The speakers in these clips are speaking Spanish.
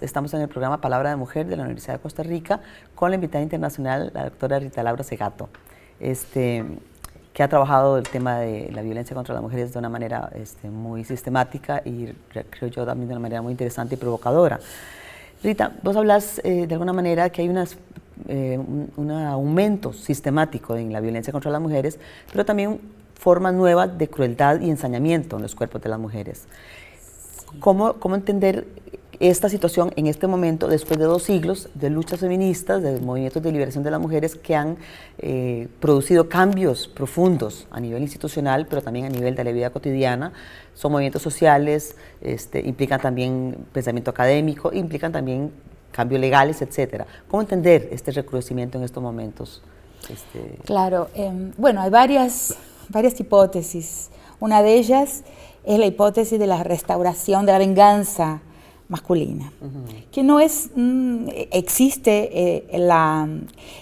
estamos en el programa Palabra de Mujer de la Universidad de Costa Rica con la invitada internacional, la doctora Rita Laura Segato, este, que ha trabajado el tema de la violencia contra las mujeres de una manera este, muy sistemática y creo yo también de una manera muy interesante y provocadora. Rita, vos hablas eh, de alguna manera que hay unas eh, un, aumento sistemático en la violencia contra las mujeres, pero también formas nuevas de crueldad y ensañamiento en los cuerpos de las mujeres. ¿Cómo, ¿Cómo, entender esta situación en este momento, después de dos siglos de luchas feministas, de movimientos de liberación de las mujeres que han eh, producido cambios profundos a nivel institucional, pero también a nivel de la vida cotidiana. Son movimientos sociales, este, implican también pensamiento académico, implican también cambios legales, etcétera. ¿Cómo entender este recrudecimiento en estos momentos? Este, claro, eh, bueno, hay varias, varias hipótesis. Una de ellas es la hipótesis de la restauración, de la venganza masculina, que no es, mm, existe eh, la,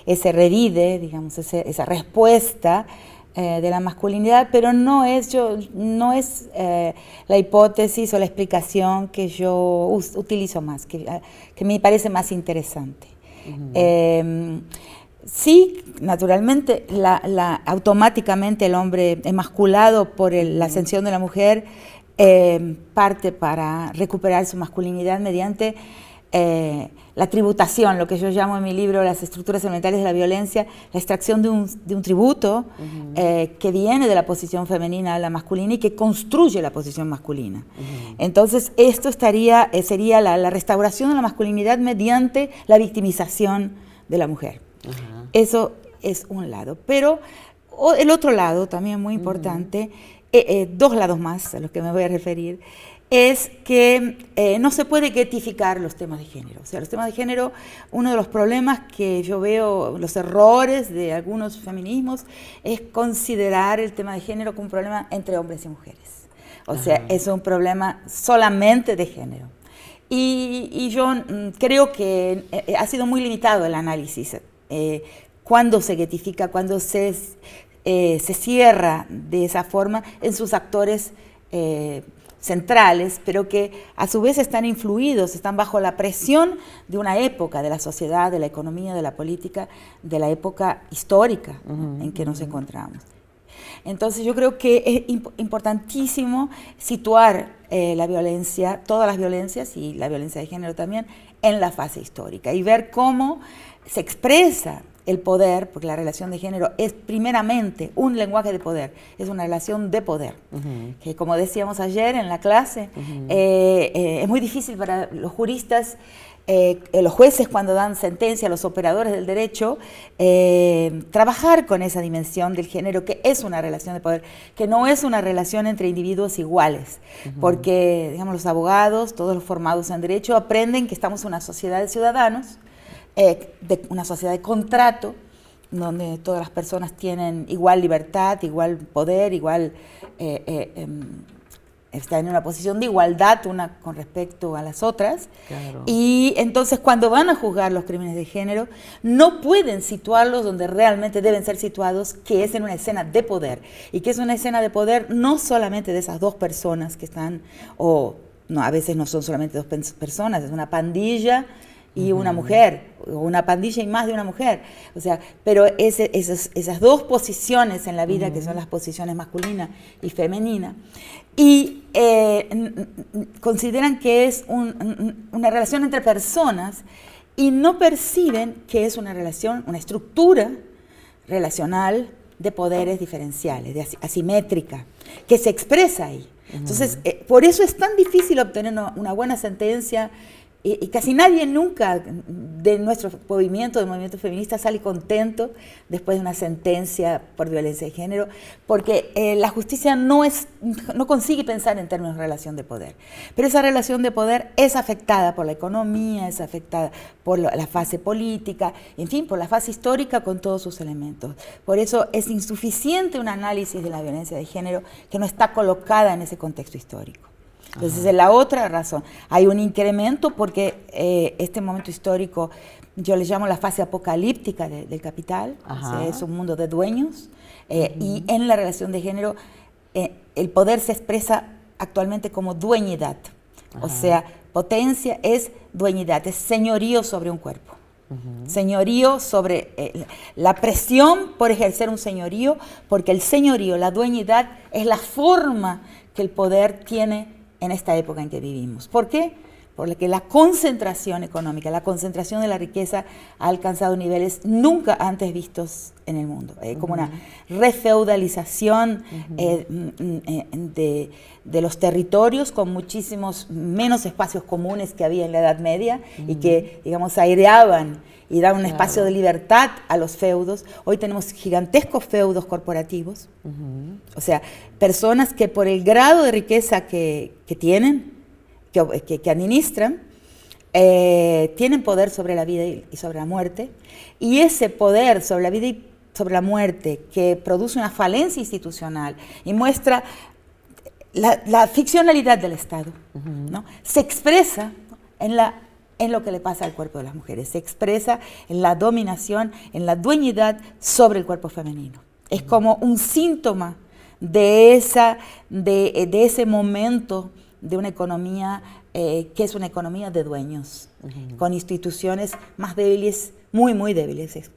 ese revide, digamos, esa respuesta eh, de la masculinidad, pero no es, yo, no es eh, la hipótesis o la explicación que yo utilizo más, que, ah, que, me parece más interesante. Em, sí, naturalmente, la, automáticamente el hombre emasculado por la ascensión de la mujer parte para recuperar su masculinidad mediante eh, la tributación, lo que yo llamo en mi libro las estructuras elementales de la violencia, la extracción de un, tributo eh, que viene de la posición femenina a la masculina y que construye la posición masculina. Entonces, esto estaría, eh, sería la, restauración de la masculinidad mediante la victimización de la mujer. Eso es un lado. Pero el otro lado, también muy importante, eh, eh, dos lados más a los que me voy a referir, es que eh, no se puede getificar los temas de género. O sea, los temas de género, uno de los problemas que yo veo, los errores de algunos feminismos, es considerar el tema de género como un problema entre hombres y mujeres. O sea, es un problema solamente de género. Y, yo mm, creo que ha sido muy limitado el análisis. cuándo se getifica, cuándo se eh, se cierra de esa forma en sus actores eh, centrales, pero que a su vez están influidos, están bajo la presión de una época, de la sociedad, de la economía, de la política, de la época histórica en que nos encontramos. Entonces yo creo que es importantísimo situar eh, la violencia, todas las violencias y la violencia de género también, en la fase histórica y ver cómo se expresa el poder, porque la relación de género es primeramente un lenguaje de poder, es una relación de poder, que como decíamos ayer en la clase, eh, eh, es muy difícil para los juristas, eh, los jueces cuando dan sentencia, los operadores del derecho, trabajar con esa dimensión del género, que es una relación de poder, que no es una relación entre individuos iguales, porque, digamos, los abogados, todos los formados en derecho, aprenden que estamos en una sociedad de ciudadanos, eh, de una sociedad de contrato, donde todas las personas tienen igual libertad, igual poder, igual eh, eh, em, están en una posición de igualdad una con respecto a las otras. Y entonces cuando van a juzgar los crímenes de género, no pueden situarlos donde realmente deben ser situados, que es en una escena de poder. Y que es una escena de poder no solamente de esas dos personas que están, o no, a veces no son solamente dos personas, es una pandilla y una mujer, o una pandilla y más de una mujer. O sea, pero esas, dos posiciones en la vida, que son las posiciones masculina y femenina, y eh, consideran que es un, una relación entre personas y no perciben que es una relación, una estructura relacional de poderes diferenciales, de asimétrica, que se expresa ahí. Entonces, eh, por eso es tan difícil obtener una buena sentencia y, casi nadie nunca de nuestro movimiento, de movimiento feminista, sale contento después de una sentencia por violencia de género, porque eh, la justicia no, es, no consigue pensar en términos de relación de poder. Pero esa relación de poder es afectada por la economía, es afectada por la fase política, en fin, por la fase histórica con todos sus elementos. Por eso es insuficiente un análisis de la violencia de género que no está colocada en ese contexto histórico. Entonces, es la otra razón. Hay un incremento porque eh, este momento histórico, yo le llamo la fase apocalíptica del capital, es un mundo de dueños, eh, y en la relación de género, eh, el poder se expresa actualmente como dueñidad. O sea, potencia es dueñidad, es señorío sobre un cuerpo. Señorío sobre la presión por ejercer un señorío, porque el señorío, la dueñidad, es la forma que el poder tiene en esta época en que vivimos. ¿Por qué? Porque la concentración económica, la concentración de la riqueza ha alcanzado niveles nunca antes vistos en el mundo. como una refeudalización eh, mm, eh, de, los territorios con muchísimos menos espacios comunes que había en la Edad Media y que, digamos, aireaban y da un espacio de libertad a los feudos. Hoy tenemos gigantescos feudos corporativos, o sea, personas que por el grado de riqueza que, tienen, que, administran, eh, tienen poder sobre la vida y, sobre la muerte, y ese poder sobre la vida y sobre la muerte que produce una falencia institucional y muestra la, ficcionalidad del Estado, ¿no? se expresa en la es lo que le pasa al cuerpo de las mujeres. Se expresa en la dominación, en la dueñidad sobre el cuerpo femenino. Es como un síntoma de, esa, de, eh, ese momento de una economía eh, que es una economía de dueños, con instituciones más débiles, muy, muy débiles,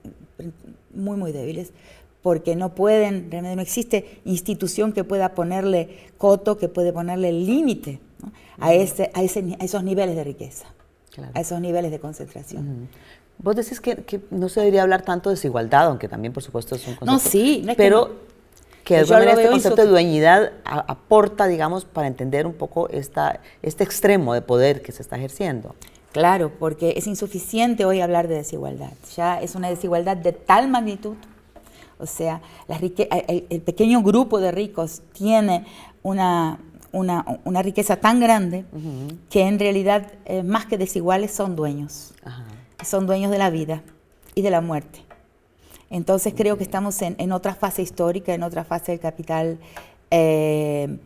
muy, muy débiles, porque no pueden, realmente no existe institución que pueda ponerle coto, que puede ponerle límite a esos niveles de riqueza a esos niveles de concentración. Vos decís que, no se debería hablar tanto de desigualdad, aunque también, por supuesto, es un concepto. No, sí, pero que, no. este concepto de dueñidad aporta, digamos, para entender un poco esta, este extremo de poder que se está ejerciendo. Claro, porque es insuficiente hoy hablar de desigualdad. Ya es una desigualdad de tal magnitud. O sea, la el pequeño grupo de ricos tiene una una, riqueza tan grande que en realidad, eh, más que desiguales, son dueños. Son dueños de la vida y de la muerte. Entonces creo que estamos en, otra fase histórica, en otra fase del capital, eh,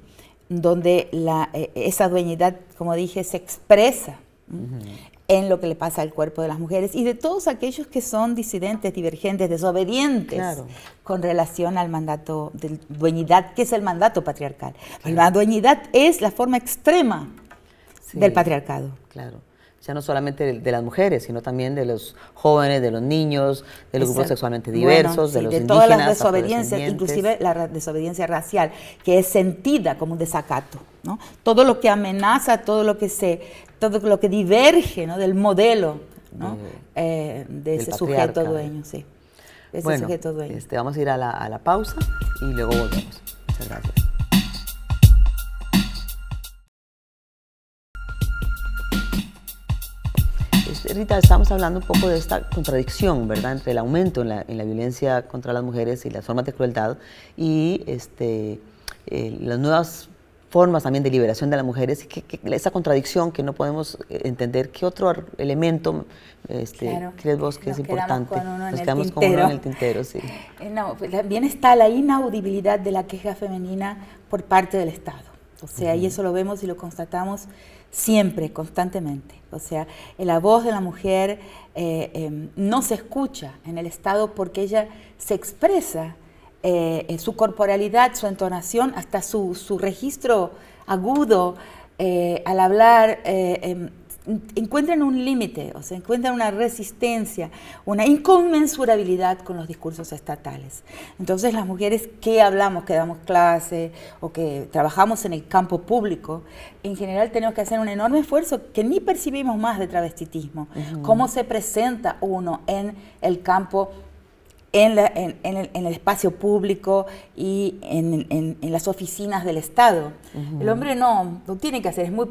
donde eh, esa dueñidad, como dije, se expresa en lo que le pasa al cuerpo de las mujeres y de todos aquellos que son disidentes, divergentes, desobedientes con relación al mandato de dueñidad, que es el mandato patriarcal. La dueñidad es la forma extrema del patriarcado. Claro. Ya no solamente de, las mujeres, sino también de los jóvenes, de los niños, de los grupos sexualmente diversos, de los de todas las desobediencias, inclusive la desobediencia racial, que es sentida como un desacato. ¿no? Todo lo que amenaza, todo lo que se todo lo que diverge ¿no? del modelo ¿no? Eh, de, ese sujeto dueño. Sí. bueno, Este, vamos a ir a la, a la pausa y luego volvemos. Muchas gracias. Este, Rita, estamos hablando un poco de esta contradicción, ¿verdad?, entre el aumento en la, en la violencia contra las mujeres y las formas de crueldad y este, eh, las nuevas formas también de liberación de las mujeres, que esa contradicción que no podemos eh, entender, ¿qué otro elemento este, crees vos que es importante? Con con uno en el tintero, eh, pues, también está la inaudibilidad de la queja femenina por parte del Estado. O sea, y eso lo vemos y lo constatamos siempre, constantemente. O sea, eh, la voz de la mujer em, no se escucha en el Estado porque ella se expresa eh, su corporalidad, su entonación, hasta su, registro agudo eh, al hablar, eh, em, encuentran un límite, o sea, encuentran una resistencia, una inconmensurabilidad con los discursos estatales. Entonces las mujeres que hablamos, que damos clase o que trabajamos en el campo público, en general tenemos que hacer un enorme esfuerzo que ni percibimos más de travestitismo, cómo se presenta uno en el campo en, el, espacio público y en, las oficinas del Estado. El hombre no, tiene que hacer, es muy,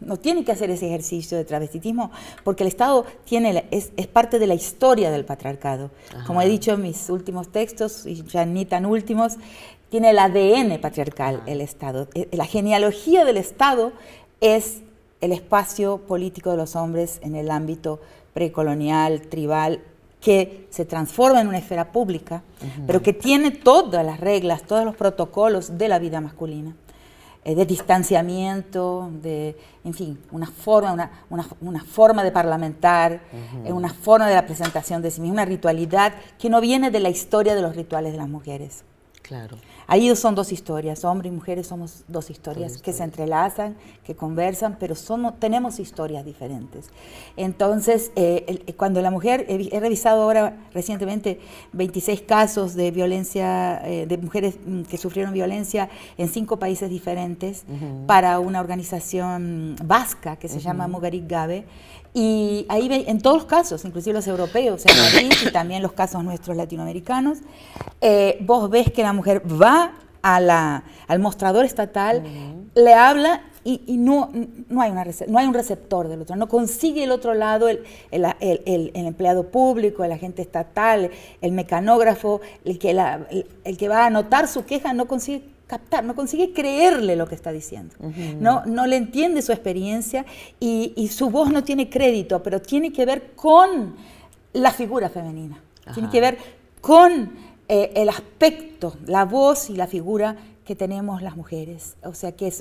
no tiene que hacer ese ejercicio de travestitismo porque el Estado tiene, es, parte de la historia del patriarcado. Como he dicho en mis últimos textos, y ya ni tan últimos, tiene el ADN patriarcal ah. el Estado. E, la genealogía del Estado es el espacio político de los hombres en el ámbito precolonial, tribal que se transforma en una esfera pública, pero que tiene todas las reglas, todos los protocolos de la vida masculina, eh, de distanciamiento, de, en fin, una forma, una, forma de parlamentar, eh, una forma de la presentación de sí misma, una ritualidad que no viene de la historia de los rituales de las mujeres. Claro. Ahí son dos historias, hombres y mujeres somos dos historias que se entrelazan, que conversan, pero somos, tenemos historias diferentes. Entonces, eh, eh, cuando la mujer, he, revisado ahora recientemente 26 casos de violencia, eh, de mujeres mm, que sufrieron violencia en cinco países diferentes para una organización vasca que se llama Mugarit Gabe. Y ahí en todos los casos, inclusive los europeos en Madrid y también los casos nuestros latinoamericanos, vos ves que la mujer va a la, al mostrador estatal, le habla y, no, hay una, no hay un receptor del otro, no consigue el otro lado el, empleado público, el agente estatal, el mecanógrafo, el que, el, que va a anotar su queja, no consigue captar, no consigue creerle lo que está diciendo, no, no le entiende su experiencia y, su voz no tiene crédito, pero tiene que ver con la figura femenina, tiene que ver con eh, el aspecto, la voz y la figura que tenemos las mujeres. O sea, que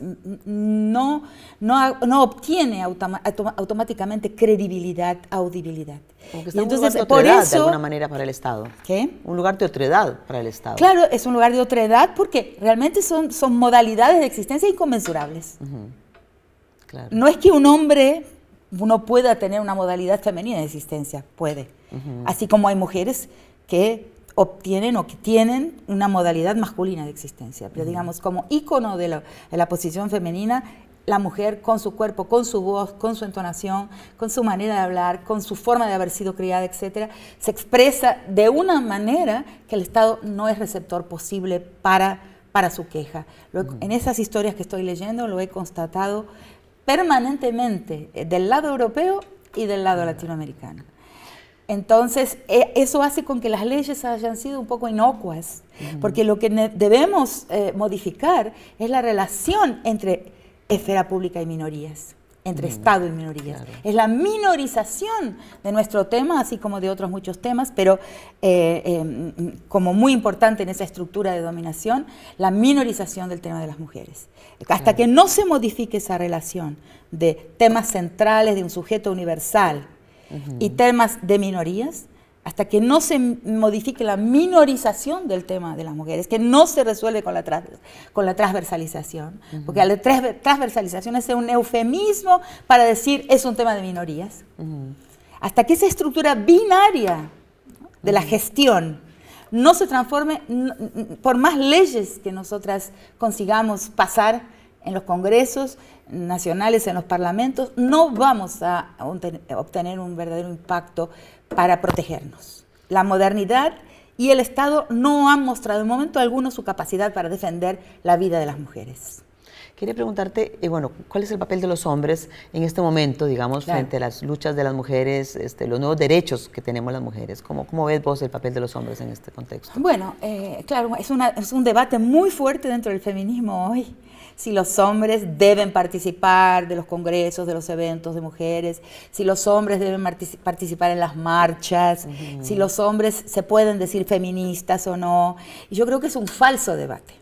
no, no, obtiene automáticamente credibilidad, audibilidad. entonces, un lugar de por de alguna manera para el Estado. ¿Qué? Un lugar de otredad para el Estado. Claro, es un lugar de otredad porque realmente son, son modalidades de existencia inconmensurables. No es que un hombre no pueda tener una modalidad femenina de existencia, puede. Así como hay mujeres que obtienen o que tienen una modalidad masculina de existencia, pero digamos como ícono de la, posición femenina la mujer con su cuerpo, con su voz, con su entonación, con su manera de hablar, con su forma de haber sido criada, etcétera, se expresa de una manera que el Estado no es receptor posible para, para su queja. En esas historias que estoy leyendo lo he constatado permanentemente eh, del lado europeo y del lado latinoamericano. Entonces, e, eso hace con que las leyes hayan sido un poco inocuas, porque lo que debemos eh, modificar es la relación entre esfera pública y minorías, entre Estado y minorías. Es la minorización de nuestro tema, así como de otros muchos temas, pero eh, em, como muy importante en esa estructura de dominación, la minorización del tema de las mujeres. Hasta que no se modifique esa relación de temas centrales, de un sujeto universal, y temas de minorías hasta que no se modifique la minorización del tema de las mujeres, que no se resuelve con la, con la transversalización, porque la transversalización es un eufemismo para decir es un tema de minorías. Hasta que esa estructura binaria de la gestión no se transforme, por más leyes que nosotras consigamos pasar en los congresos, nacionales en los parlamentos, no vamos a obtener un verdadero impacto para protegernos. La modernidad y el Estado no han mostrado en momento alguno su capacidad para defender la vida de las mujeres. Quería preguntarte, eh, bueno, ¿cuál es el papel de los hombres en este momento, digamos, frente a las luchas de las mujeres, este, los nuevos derechos que tenemos las mujeres? ¿Cómo, ¿Cómo, ves vos el papel de los hombres en este contexto? Bueno, eh, claro, es, es, un debate muy fuerte dentro del feminismo hoy si los hombres deben participar de los congresos, de los eventos de mujeres, si los hombres deben participar en las marchas, si los hombres se pueden decir feministas o no. Y yo creo que es un falso debate.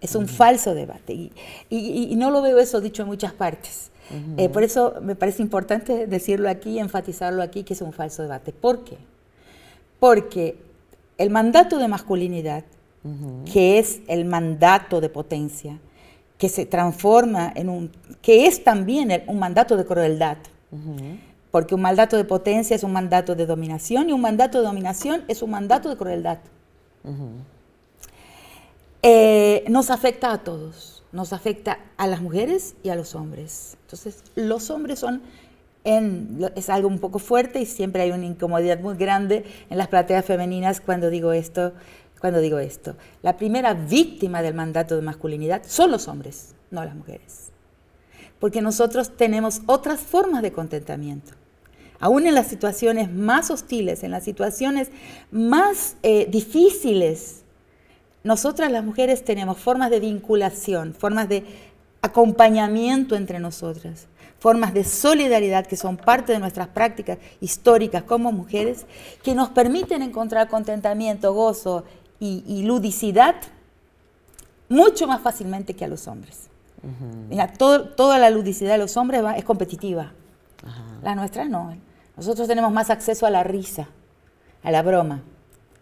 Es un falso debate. Y, no lo veo eso dicho en muchas partes. Eh, por eso me parece importante decirlo aquí, enfatizarlo aquí, que es un falso debate. ¿Por qué? Porque el mandato de masculinidad, que es el mandato de potencia, que se transforma en un, que es también un mandato de crueldad. Porque un mandato de potencia es un mandato de dominación y un mandato de dominación es un mandato de crueldad. Eh, nos afecta a todos, nos afecta a las mujeres y a los hombres. Entonces, los hombres son en, es algo un poco fuerte y siempre hay una incomodidad muy grande en las plateas femeninas cuando digo esto cuando digo esto. La primera víctima del mandato de masculinidad son los hombres, no las mujeres. Porque nosotros tenemos otras formas de contentamiento. Aún en las situaciones más hostiles, en las situaciones más eh, difíciles, nosotras las mujeres tenemos formas de vinculación, formas de acompañamiento entre nosotras, formas de solidaridad que son parte de nuestras prácticas históricas como mujeres, que nos permiten encontrar contentamiento, gozo y, ludicidad mucho más fácilmente que a los hombres. Mira, toda la ludicidad de los hombres es competitiva. La nuestra no. Nosotros tenemos más acceso a la risa, a la broma.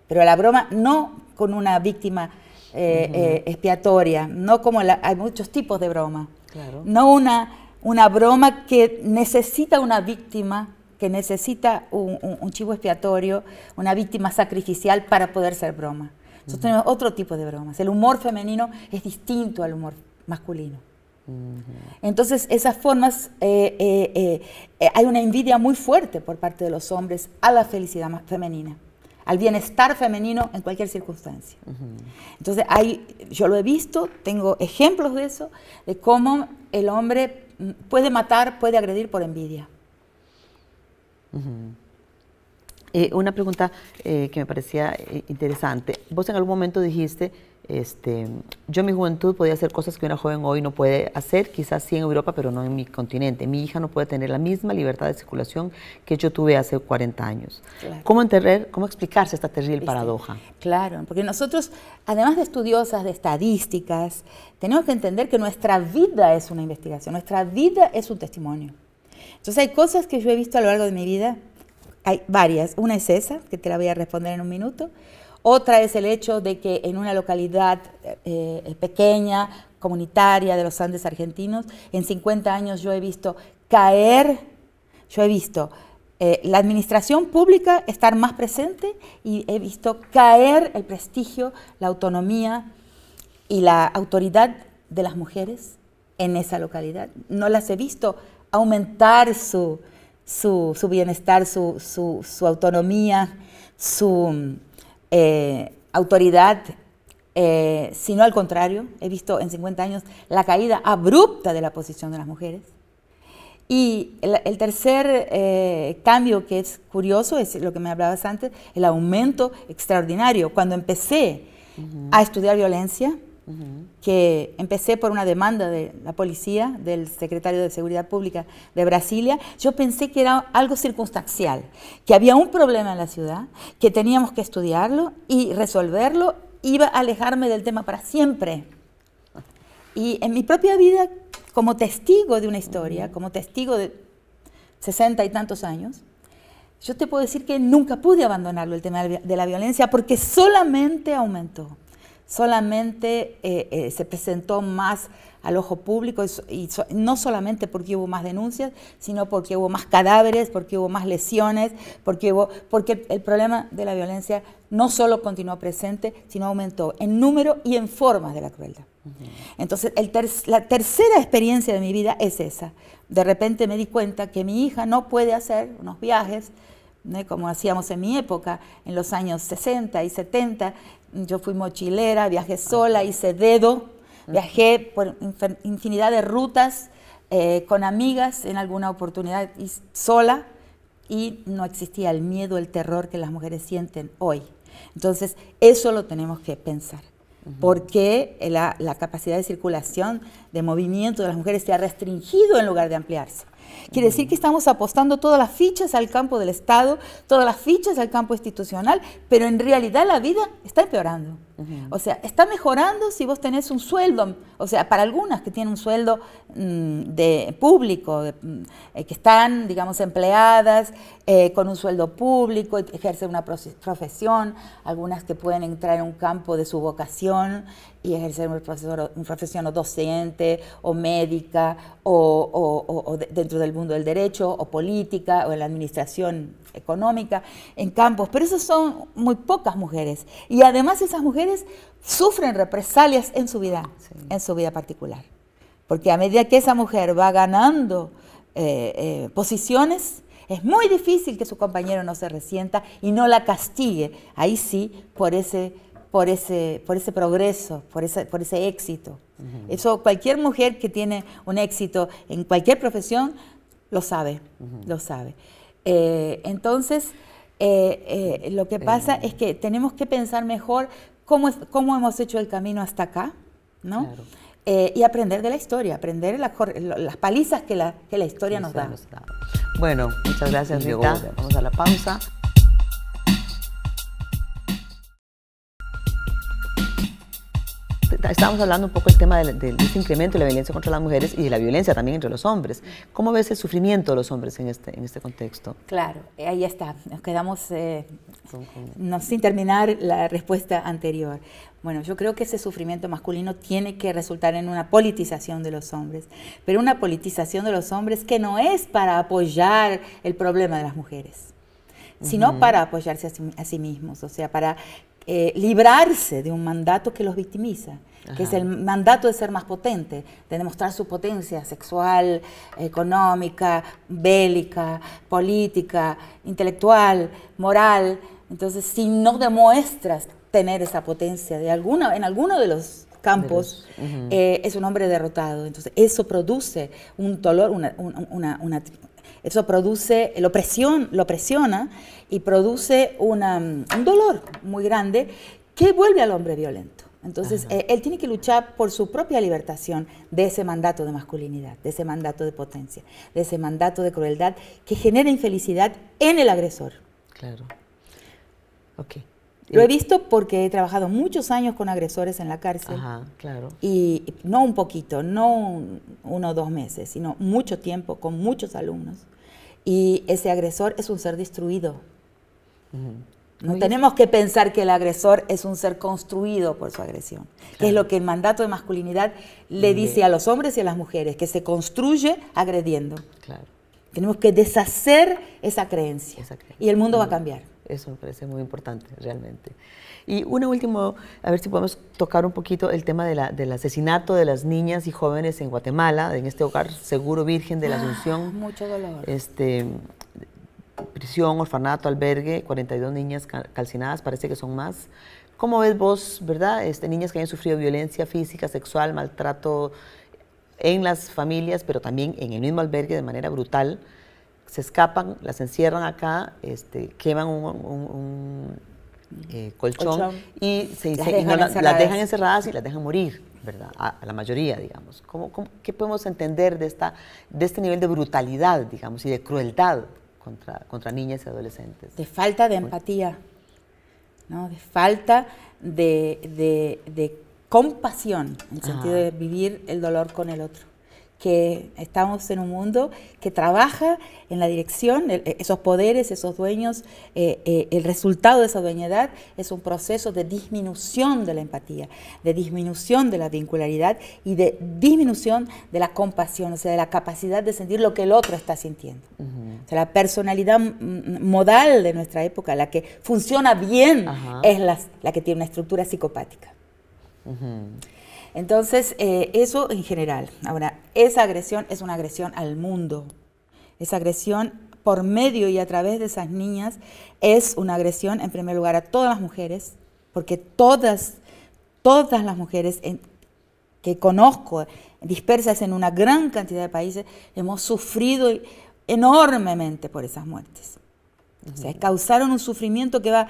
Pero a la broma no con una víctima eh, eh, expiatoria, no como hay muchos tipos de broma. Claro. No una, una broma que necesita una víctima, que necesita un chivo expiatorio, una víctima sacrificial para poder ser broma. Nosotros tenemos otro tipo de bromas. El humor femenino es distinto al humor masculino. Entonces, esas formas, eh, eh, eh, hay una envidia muy fuerte por parte de los hombres a la felicidad femenina, al bienestar femenino en cualquier circunstancia. Entonces, hay, yo lo he visto, tengo ejemplos de eso, de cómo el hombre mm, puede matar, puede agredir por envidia. Eh, una pregunta eh, que me parecía eh, interesante. Vos en algún momento dijiste, este, yo en mi juventud podía hacer cosas que una joven hoy no puede hacer, quizás sí en Europa, pero no en mi continente. Mi hija no puede tener la misma libertad de circulación que yo tuve hace 40 años. ¿Cómo, enterrer, ¿Cómo explicarse esta terrible paradoja? Claro, porque nosotros, además de estudiosas de estadísticas, tenemos que entender que nuestra vida es una investigación, nuestra vida es un testimonio. Entonces hay cosas que yo he visto a lo largo de mi vida hay varias. Una es esa, que te la voy a responder en un minuto. Otra es el hecho de que en una localidad eh, eh, pequeña, comunitaria de los Andes argentinos, en 50 años yo he visto caer, yo he visto eh, la administración pública estar más presente y he visto caer el prestigio, la autonomía y la autoridad de las mujeres en esa localidad. No las he visto aumentar su, su, bienestar, su, autonomía, su eh, autoridad, eh, sino al contrario, he visto en 50 años la caída abrupta de la posición de las mujeres. Y el, tercer eh, cambio que es curioso es lo que me hablabas antes, el aumento extraordinario. Cuando empecé a estudiar violencia, que empecé por una demanda de la policía, del secretario de Seguridad Pública de Brasilia, yo pensé que era algo circunstancial, que había un problema en la ciudad, que teníamos que estudiarlo y resolverlo, iba a alejarme del tema para siempre. Y en mi propia vida, como testigo de una historia, como testigo de sesenta y tantos años, yo te puedo decir que nunca pude abandonarlo el tema de la violencia porque solamente aumentó solamente eh, eh, se presentó más al ojo público no solamente porque hubo más denuncias, sino porque hubo más cadáveres, porque hubo más lesiones, porque, el problema de la violencia no solo continuó presente, sino aumentó en número y en formas de la crueldad. Entonces, la tercera experiencia de mi vida es esa. De repente me di cuenta que mi hija no puede hacer unos viajes como hacíamos en mi época, en los años 60 y 70. Yo fui mochilera, viajé ah, sola, hice dedo, viajé por infinidad de rutas eh, con amigas en alguna oportunidad y sola y no existía el miedo, el terror que las mujeres sienten hoy. Entonces, eso lo tenemos que pensar porque la, la, capacidad de circulación, de movimiento de las mujeres se ha restringido en lugar de ampliarse. Quiere decir que estamos apostando todas las fichas al campo del Estado, todas las fichas al campo institucional, pero en realidad la vida está empeorando. O sea, está mejorando si vos tenés un sueldo, o sea, para algunas que tienen un sueldo mm, de público, mm, eh, que están, digamos, empleadas eh, con un sueldo público, ejercen una profesión, algunas que pueden entrar en un campo de su vocación y ejercer un profesor, una profesión o docente o médica o, dentro del mundo del derecho o política o en la administración económica, en campos, pero esas son muy pocas mujeres. Y además esas mujeres sufren represalias en su vida, en su vida particular. Porque a medida que esa mujer va ganando eh, eh, posiciones, es muy difícil que su compañero no se resienta y no la castigue, ahí sí, por ese, por ese, por ese progreso, por ese, por ese éxito. Eso cualquier mujer que tiene un éxito en cualquier profesión lo sabe, lo sabe. Eh, entonces, eh, eh, lo que pasa es que tenemos que pensar mejor cómo, cómo hemos hecho el camino hasta acá, ¿no? y aprender de la historia, aprender las palizas que la, que la historia nos da. Bueno, muchas gracias, Rita. Vamos a la pausa. estábamos hablando un poco del tema del, incremento de la violencia contra las mujeres y de la violencia también entre los hombres. ¿Cómo ves el sufrimiento de los hombres en este, en este contexto? Claro, eh, ahí está. Nos quedamos eh, no, sin terminar la respuesta anterior. Bueno, yo creo que ese sufrimiento masculino tiene que resultar en una politización de los hombres, pero una politización de los hombres que no es para apoyar el problema de las mujeres, sino para apoyarse a sí, a sí mismos, o sea, para eh, librarse de un mandato que los victimiza que es el mandato de ser más potente, de demostrar su potencia sexual, económica, bélica, política, intelectual, moral. Entonces, si no demuestras tener esa potencia de en alguno de los campos, eh, es un hombre derrotado. Entonces, eso produce un dolor, eso produce, la opresión, lo presiona y produce un dolor muy grande que vuelve al hombre violento. Entonces, eh, él tiene que luchar por su propia libertación de ese mandato de masculinidad, de ese mandato de potencia, de ese mandato de crueldad que genera infelicidad en el agresor. Claro. Ok. Lo he eh, visto porque he trabajado muchos años con agresores en la cárcel. Ajá, claro. Y no un poquito, no uno o dos meses, sino mucho tiempo con muchos alumnos. Y ese agresor es un ser destruido. No tenemos que pensar que el agresor es un ser construido por su agresión, que es lo que el mandato de masculinidad le dice a los hombres y a las mujeres, que se construye agrediendo. Claro. Tenemos que deshacer esa creencia, y el mundo va a mm. cambiar. Eso me parece muy importante, realmente. Y una última, a ver si podemos tocar un poquito el tema del asesinato de las niñas y jóvenes en Guatemala, en este hogar seguro virgen de la ah, Asunción. mucho dolor. Este, prisión, orfanato, albergue, 42 niñas calcinadas, parece que son más. ¿Cómo ves vos, verdad? Este, niñas que han sufrido violencia física, sexual, maltrato en las familias, pero también en el mismo albergue de manera brutal. Se escapan, las encierran acá, este, queman un, eh, colchón, y, las, dejan encerradas y las dejan morir, ¿verdad? A, la mayoría, digamos. ¿Cómo, qué podemos entender de, esta, de este nivel de brutalidad, digamos, y de crueldad contra, niñas y adolescentes. De falta de empatía, ¿no? de falta de, compasión, en el sentido de vivir el dolor con el otro que estamos en un mundo que trabaja en la dirección, e, esos poderes, esos dueños, eh, eh, el resultado de esa dueñedad es un proceso de disminución de la empatía, de disminución de la vincularidad y de disminución de la compasión, o sea, de la capacidad de sentir lo que el otro está sintiendo. O sea, la personalidad mm, mm, modal de nuestra época, la que funciona bien, es la, que tiene una estructura psicopática. Entonces, eh, eso en general. Ahora, esa agresión es una agresión al mundo. Esa agresión por medio y a través de esas niñas es una agresión, en primer lugar, a todas las mujeres, porque todas, todas las mujeres que conozco, dispersas en una gran cantidad de países, hemos sufrido enormemente por esas muertes. O sea, causaron un sufrimiento que va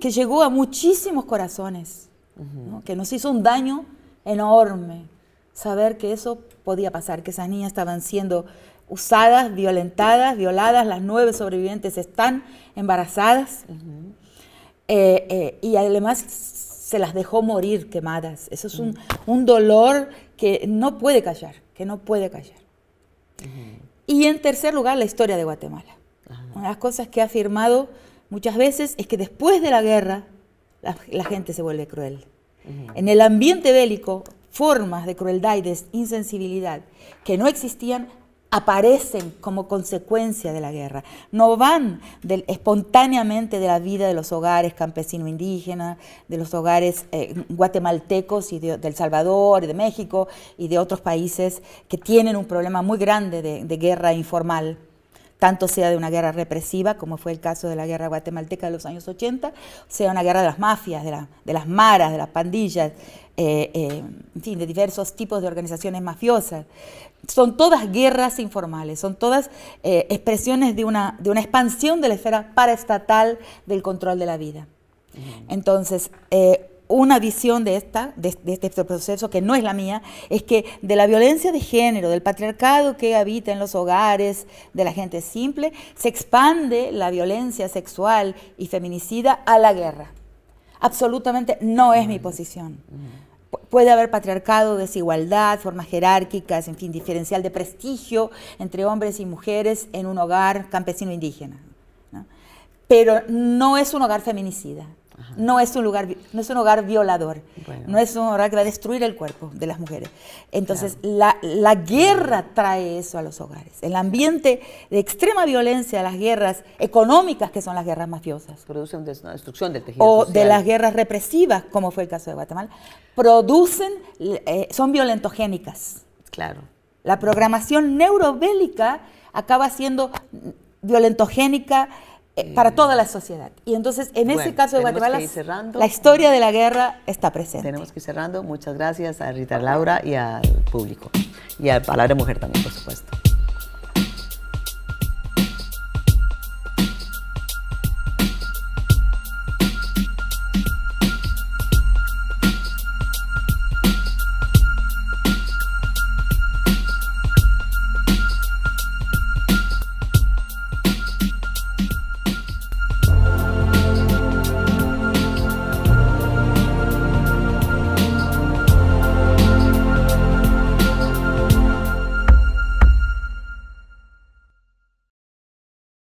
que llegó a muchísimos corazones que nos hizo un daño enorme. Saber que eso podía pasar, que esas niñas estaban siendo usadas, violentadas, violadas, las nueve sobrevivientes están embarazadas. Eh, eh, y además se las dejó morir quemadas. Eso es un, dolor que no puede callar, que no puede callar. Y en tercer lugar, la historia de Guatemala. Una de las cosas que ha afirmado muchas veces es que después de la guerra, la, gente se vuelve cruel. En el ambiente bélico, formas de crueldad y de insensibilidad que no existían aparecen como consecuencia de la guerra, no van espontáneamente de la vida de los hogares campesinos indígenas de los hogares eh, guatemaltecos y de, El Salvador y de México y de otros países que tienen un problema muy grande de guerra informal tanto sea de una guerra represiva, como fue el caso de la guerra guatemalteca de los años 80, sea una guerra de las mafias, de, las maras, de las pandillas, eh, eh, en fin, de diversos tipos de organizaciones mafiosas. Son todas guerras informales, son todas eh, expresiones de una, expansión de la esfera paraestatal del control de la vida. Entonces, una visión de, este proceso que no es la mía, es que de la violencia de género, del patriarcado que habita en los hogares de la gente simple, se expande la violencia sexual y feminicida a la guerra. Absolutamente no es mi posición. puede haber patriarcado, desigualdad, formas jerárquicas, en fin, diferencial de prestigio entre hombres y mujeres en un hogar campesino indígena. Pero no es un hogar feminicida. No es, un lugar, no es un hogar violador, no es un hogar que va a destruir el cuerpo de las mujeres. Entonces, la, guerra trae eso a los hogares. El ambiente de extrema violencia, las guerras económicas, que son las guerras mafiosas. Producen destrucción del tejido O de las guerras represivas, como fue el caso de Guatemala, producen, eh, son violentogénicas. Claro. La programación neurobélica acaba siendo violentogénica, eh, para toda la sociedad. Y entonces, en ese caso de Guatemala, la historia de la guerra está presente. Tenemos que ir cerrando. Muchas gracias a Rita Laura y al público. Y a Palabra Mujer también, por supuesto.